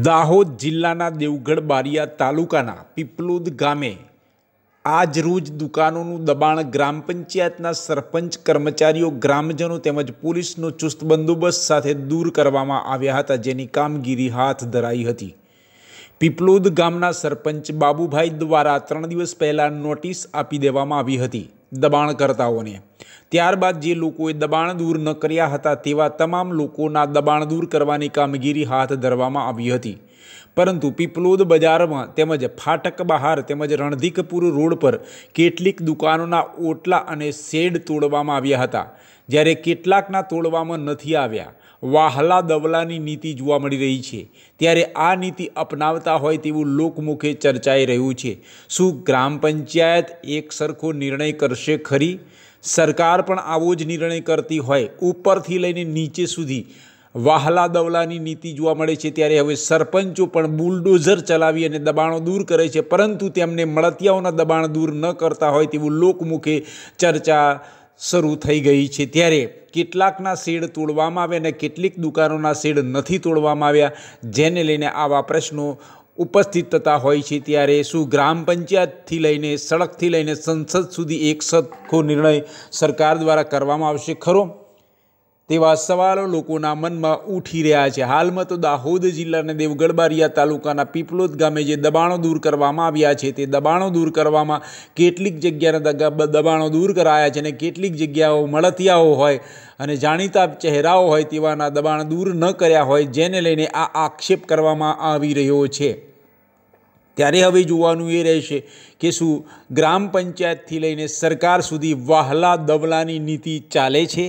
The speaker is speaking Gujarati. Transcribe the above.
દાહોદ જિલ્લાના દેવગઢ બારિયા તાલુકાના પીપલુદ ગામે આજરોજ દુકાનોનું દબાણ ગ્રામ પંચાયતના સરપંચ કર્મચારીઓ ગ્રામજનો તેમજ પોલીસનો ચુસ્ત બંદોબસ્ત સાથે દૂર કરવામાં આવ્યા હતા જેની કામગીરી હાથ ધરાઈ હતી પીપલુદ ગામના સરપંચ બાબુભાઈ દ્વારા ત્રણ દિવસ પહેલાં નોટિસ આપી દેવામાં આવી હતી દબાણકર્તાઓને ત્યારબાદ જે લોકોએ દબાણ દૂર ન કર્યા હતા તેવા તમામ લોકોના દબાણ દૂર કરવાની કામગીરી હાથ ધરવામાં આવી હતી પરંતુ પીપલોદ બજારમાં તેમજ ફાટક બહાર તેમજ રણધિકપુર રોડ પર કેટલીક દુકાનોના ઓટલા અને શેડ તોડવામાં આવ્યા હતા જ્યારે કેટલાકના તોડવામાં નથી આવ્યા વાહલા દવલાની નીતિ જોવા મળી રહી છે ત્યારે આ નીતિ અપનાવતા હોય તેવું લોકમુખે ચર્ચાઈ રહ્યું છે શું ગ્રામ પંચાયત એક સરખો નિર્ણય કરશે ખરી સરકાર પણ આવો જ નિર્ણય કરતી હોય ઉપરથી લઈને નીચે સુધી વાહલા દવલાની નીતિ જોવા મળે છે ત્યારે હવે સરપંચો પણ બુલડોઝર ચલાવી અને દબાણો દૂર કરે છે પરંતુ તેમને મળતિયાઓના દબાણ દૂર ન કરતા હોય તેવું લોકમુખે ચર્ચા શરૂ થઈ ગઈ છે ત્યારે કેટલાકના શેડ તોડવામાં આવ્યા ને કેટલીક દુકાનોના શેડ નથી તોડવામાં આવ્યા જેને લઈને આવા પ્રશ્નો ઉપસ્થિત થતા હોય છે ત્યારે શું ગ્રામ પંચાયતથી લઈને સડકથી લઈને સંસદ સુધી એક સરખો નિર્ણય સરકાર દ્વારા કરવામાં આવશે ખરો તેવા સવાલો લોકોના મનમાં ઉઠી રહ્યા છે હાલમાં તો દાહોદ જિલ્લાના દેવગઢ બારિયા તાલુકાના પીપલોદ ગામે જે દબાણો દૂર કરવામાં આવ્યા છે તે દબાણો દૂર કરવામાં કેટલીક જગ્યાના દબાણો દૂર કરાયા છે અને કેટલીક જગ્યાઓ મળતિયાઓ હોય અને જાણીતા ચહેરાઓ હોય તેવાના દબાણ દૂર ન કર્યા હોય જેને લઈને આ આક્ષેપ કરવામાં આવી રહ્યો છે ત્યારે હવે જોવાનું એ રહેશે કે શું ગ્રામ પંચાયતથી લઈને સરકાર સુધી વહાલા દવલાની નીતિ ચાલે છે